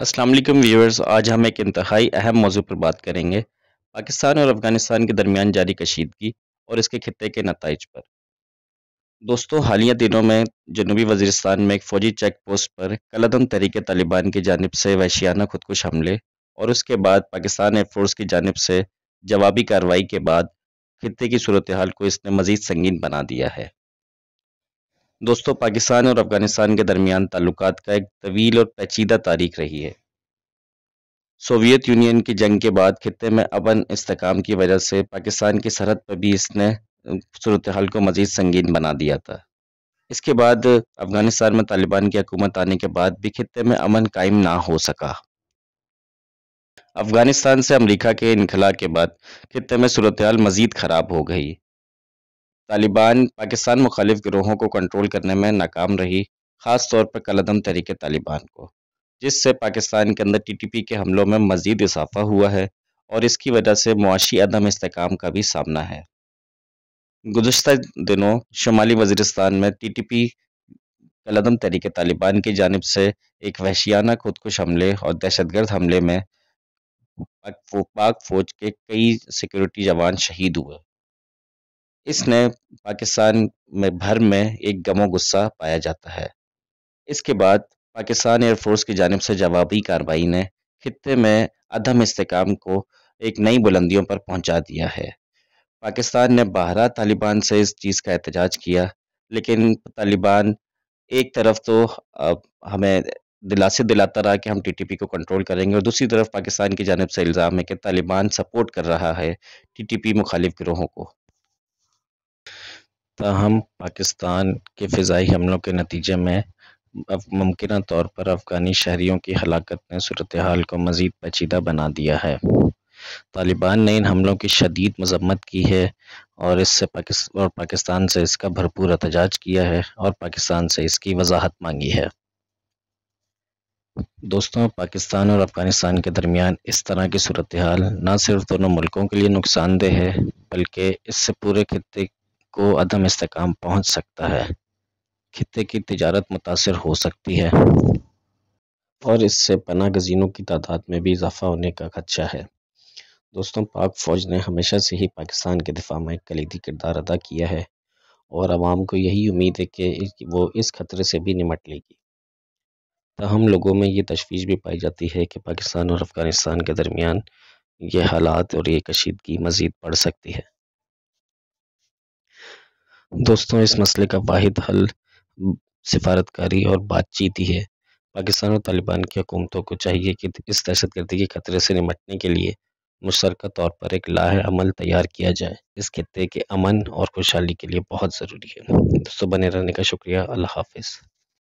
Aslam viewers आज हम एक इंतहाई अहम मौजू पर बात करेंगे पाकिस्तान और अफगानिस्तान के दरमियान जारी कशीदगी और इसके खत्े के नतज पर दोस्तों हालिया दिनों में जनूबी वजीरस्तान में एक फ़ौजी चेक पोस्ट पर कलदम तरीके तालिबान की जानब से वैशियाना खुदकुश हमले और उसके बाद पाकिस्तान एयरफोर्स की जानब से जवाबी कार्रवाई के बाद खत्े की सूरत हाल को इसने मजीद संगीन बना दिया है दोस्तों पाकिस्तान और अफगानिस्तान के दरमियान ताल्लुक का एक तवील और पेचीदा तारीख रही है सोवियत यूनियन की जंग के बाद खत्े में अवन इसकाम की वजह से पाकिस्तान की सरहद पर भी इसने सूरत हाल को मज़ीद संगीन बना दिया था इसके बाद अफगानिस्तान में तालिबान की हकूमत आने के बाद भी खत्े में अमन कायम ना हो सका अफगानिस्तान से अमरीका के इनखला के बाद खत्े में सूरत हाल मज़ीद ख़राब हो गई तालिबान पाकिस्तान मुखालिफ गिरोहों को कंट्रोल करने में नाकाम रही खास तौर पर कलदम तरीके तालिबान को जिससे पाकिस्तान के अंदर टी टी पी के हमलों में मजीद इजाफा हुआ है और इसकी वजह से मुआशी अदम इसकाम का भी सामना है गुजशत दिनों शुमाली वजरस्तान में टी टी पी कलदम तरीके तालिबान की जानब से एक वहशियाना खुदकुश हमले और दहशतगर्द हमले में पाक फौज के कई सिक्योरिटी जवान शहीद हुए इसने पाकिस्तान में भर में एक गमो गुस्सा पाया जाता है इसके बाद पाकिस्तान एयरफोर्स की जानब से जवाबी कार्रवाई ने खत्े में अदम इसकाम को एक नई बुलंदियों पर पहुंचा दिया है पाकिस्तान ने बहरा तालिबान से इस चीज़ का एहतजाज किया लेकिन तालिबान एक तरफ तो हमें दिलासे दिलाता रहा कि हम टीटीपी को कंट्रोल करेंगे और दूसरी तरफ पाकिस्तान की जानब से इल्ज़ाम है कि तालिबान सपोर्ट कर रहा है टीटीपी मुखालिफ ग्रोहों को ताहम तो पाकिस्तान के फजाई हमलों के नतीजे में मुमकिन तौर पर अफ़गानी शहरीों की हलाकत ने सूरत हाल को मज़ीद पेचीदा बना दिया है तालिबान ने इन हमलों की शदीद मजम्मत की है और इससे पाकिस् और पाकिस्तान से इसका भरपूर एहतजाज किया है और पाकिस्तान से इसकी वजाहत मांगी है दोस्तों पाकिस्तान और अफ़गानिस्तान के दरमियान इस तरह की सूरत हाल न सिर्फ दोनों मुल्कों के लिए नुकसानदेह है बल्कि इससे पूरे खत्े को अदम इसकाम पहुंच सकता है खत्े की तजारत मुतासर हो सकती है और इससे पना गजीनों की तादाद में भी इजाफा होने का खदशा है दोस्तों पाक फ़ौज ने हमेशा से ही पाकिस्तान के दिफा में एक कलीदी किरदार अदा किया है और आवाम को यही उम्मीद है कि वो इस खतरे से भी निमट लेगी तहम लोगों में ये तशवीश भी पाई जाती है कि पाकिस्तान और अफ़गानिस्तान के दरमियान ये हालात और ये कशीदगी मज़ीद बढ़ सकती है दोस्तों इस मसले का वाद हल सिफारतकारी और बातचीत ही है पाकिस्तान और तालिबान की हुकूमतों को चाहिए कि इस दहशतगर्दी के खतरे से निपटने के लिए मुशरक तौर पर एक अमल तैयार किया जाए इस खत्े के अमन और खुशहाली के लिए बहुत ज़रूरी है दोस्तों बने रहने का शुक्रिया अल्लाह हाफिज़